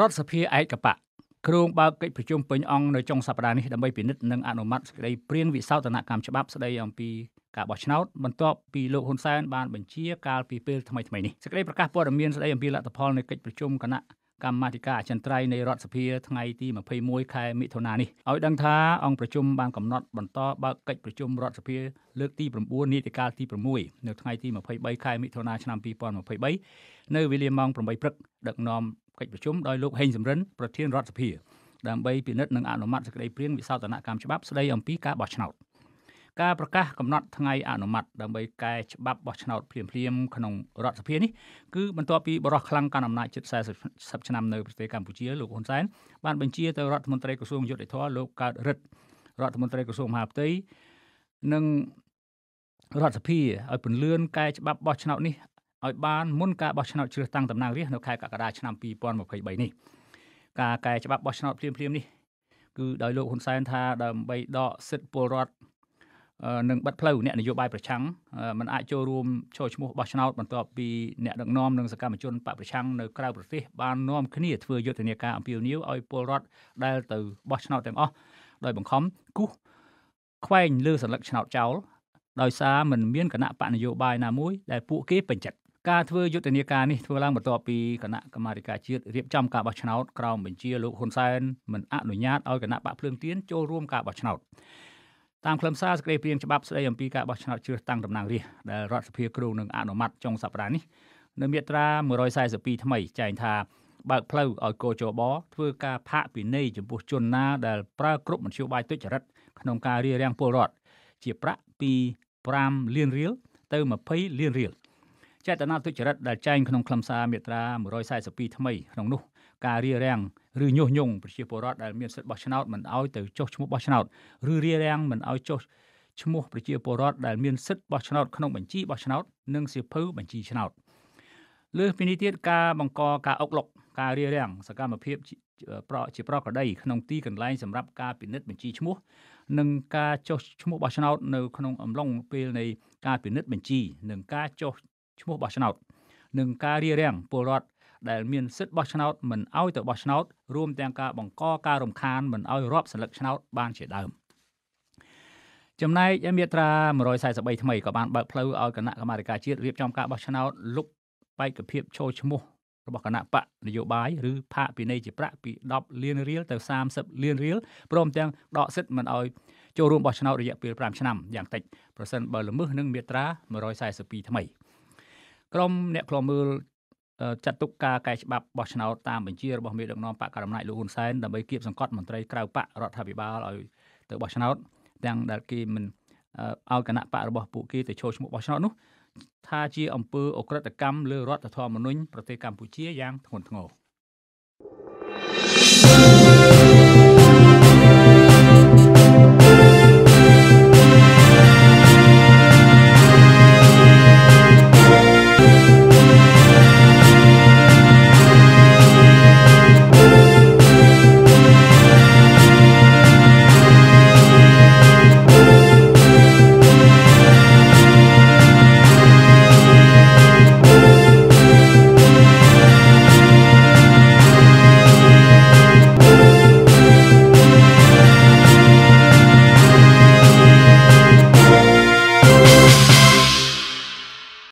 រដ្ឋសភាឯកបៈគ្រងបើកកិច្ចប្រជុំពេញអង្គនៅចុងសប្តាហ៍នេះដើម្បីពិនិត្យនិងអនុម័តសេចក្តីព្រានវិសោធនកម្មច្បាប់ស្តីអំពីការបោះឆ្នោតបន្ទាប់ពីលោកហ៊ុនសែនបានបញ្ជាកាលពីពេលថ្មីៗនេះសេចក្តីប្រកាសព័ត៌មានស្តីអំពីលទ្ធផលនៃកិច្ចប្រជុំគណៈកម្មាធិការអចិន្ត្រៃយ៍នៃរដ្ឋសភាថ្ងៃទី21ខែមិថុនានេះឲ្យដឹងថាអង្គប្រជុំបានកំណត់បន្តបើកកិច្ចប្រជុំរដ្ឋសភាលើកទី9នីតិកាលទី6នៅថ្ងៃទី23ខែមិថុនាឆ្នាំ2023នៅវេលាម៉ោង8ព្រឹកដឹកនាំកិច្ចប្រជុំដោយលោកហេងសំរិនប្រធានរដ្ឋសភាដើម្បីពិនិត្យនិងអនុម័តសេចក្តីព្រៀងវិសោធនកម្មច្បាប់ស្តីអំពីការបោះឆ្នោតការប្រកាសកំណត់ថ្ងៃអនុម័តដើម្បីកែច្បាប់បោះឆ្នោតភ្លាមៗក្នុងរដ្ឋសភានេះគឺបន្ទាប់ពីបរិះខ្លាំងកាន់អំណាចជិត40ឆ្នាំនៅប្រទេសកម្ពុជាលោកហ៊ុនសែនបានបញ្ជាទៅរដ្ឋមន្ត្រីក្រសួងយុទ្ធភ័ពលោកកើតរិទ្ធរដ្ឋមន្ត្រីក្រសួងមហាផ្ទៃនិងរដ្ឋសភាឲ្យពន្លឿនកែច្បាប់បោះឆ្នោតនេះឲ្យបានមុនការបោះឆ្នោតជ្រើសតាំងតំណាងរាស្ត្រនៅខែកក្កដាឆ្នាំ2023នេះការកែច្បាប់បោះឆ្នោតភ្លាមៗនេះគឺដោយលោកហ៊ុនសែនថាដើម្បីដកសិទ្ធិពលរដ្ឋនិងបិទផ្លូវអ្នកនយោបាយប្រឆាំងมันអាចចូលរួមចូលឈ្មោះបោះឆ្នោតបន្ទាប់ពីអ្នកដឹកនាំនិងសកម្មជនបកប្រឆាំងនៅក្រៅប្រទេសបាននាំគ្នាធ្វើយុទ្ធនាការអំពាវនាវឲ្យពលរដ្ឋដែលទៅបោះឆ្នោតទាំងអស់ដោយបង្ខំគូសខ្វែងលើសញ្ញាឆ្នោតចោលដោយសារมันមានគណៈបកនយោបាយណាមួយដែលពួកគេពេញចិត្តការធ្វើយុទ្ធនាការនេះធ្វើឡើងបន្ទាប់ពីគណៈកម្មាធិការជាតិរៀបចំការបោះឆ្នោតក្រោមបញ្ជាលោកហ៊ុនសែនមិនអនុញ្ញាតឲ្យគណៈបកភ្លើងទៀនចូលរួមការបោះឆ្នោតតាមខ្លឹមសារសេចក្តីព្រាងច្បាប់ស្តីអំពីការបោះឆ្នោតជ្រើសតាំងតំណាងរាស្ត្រដែលរដ្ឋសភាគ្រូនឹងអនុម័តចុងសប្តាហ៍នេះនៅមាត្រា142ថ្មីចែងថាបើកផ្លូវឲ្យកោជបធ្វើការផាកពិន័យចំពោះជនណាដែលប្រើគ្រប់មធ្យោបាយទុច្ចរិតក្នុងការរារាំងពលរដ្ឋជាប្រាក់ពី5លានរៀលទៅ20លានរៀលចេតនាទុច្ចរិតដែលចែងក្នុងខ្លឹមសារមាត្រា142ថ្មីក្នុងនោះការរារាំងឬញុះញង់ប្រជាពលរដ្ឋដែលមានសិទ្ធិបោះឆ្នោតមិនឲ្យទៅចុះឈ្មោះបោះឆ្នោតឬរារាំងមិនឲ្យចុះឈ្មោះប្រជាពលរដ្ឋដែលមានសិទ្ធិបោះឆ្នោតក្នុងបញ្ជីបោះឆ្នោតនិងសៀវភៅបញ្ជីឆ្នោតលើសពីនេះទៀតការបង្កការអុកឡុកការរារាំងសកម្មភាពប្រជាប្រក្រតីក្នុងទីកន្លែងសម្រាប់ការពិនិត្យបញ្ជីឈ្មោះ និងការចុះឈ្មោះបោះឆ្នោតនៅក្នុង អំឡុងពេលនៃការពិនិត្យបញ្ជីនិងការចុះឈ្មោះបោះឆ្នោតនិងការរារាំងពលរដ្ឋដែលមានសិទ្ធិបោះឆ្នោតមិនអោយទៅបោះឆ្នោតរួមទាំងការបង្កការរំខានមិនអោយរាប់សន្លឹកឆ្នោតបានជាដើមចំណែកមាត្រា143ថ្មីក៏បានបើកផ្លូវឲ្យគណៈកម្មាធិការជាតិរៀបចំការបោះឆ្នោតលុបបេក្ខភាពចូលឈ្មោះរបស់គណៈបកនយោបាយឬផាកពិន័យជាប្រាក់ពី10លានរៀលទៅ30លានរៀលព្រមទាំងដកសិទ្ធិមិនឲ្យចូលរួមបោះឆ្នោតរយៈពេល5ឆ្នាំយ៉ាងតិចប្រសិនបើល្មើសនឹងមាត្រា142ថ្មី។ក្រុមអ្នកខ្លមើលចាត់ទុកការកែច្បាប់បោះឆ្នោតតាមបញ្ជារបស់មេដឹកនាំបកការអំណាចលោកហ៊ុនសែនដើម្បីគៀបសង្កត់មន្ត្រីក្រៅបករដ្ឋាភិបាលឲ្យទៅបោះឆ្នោតទាំងដែលគេមិនឲ្យគណៈបករបស់ពួកគេទៅចូលឈ្មោះបោះឆ្នោតនោះថាជាអំពើអក្រិតកម្មលើរដ្ឋធម្មនុញ្ញប្រទេសកម្ពុជាយ៉ាងធ្ងន់ធ្ងរ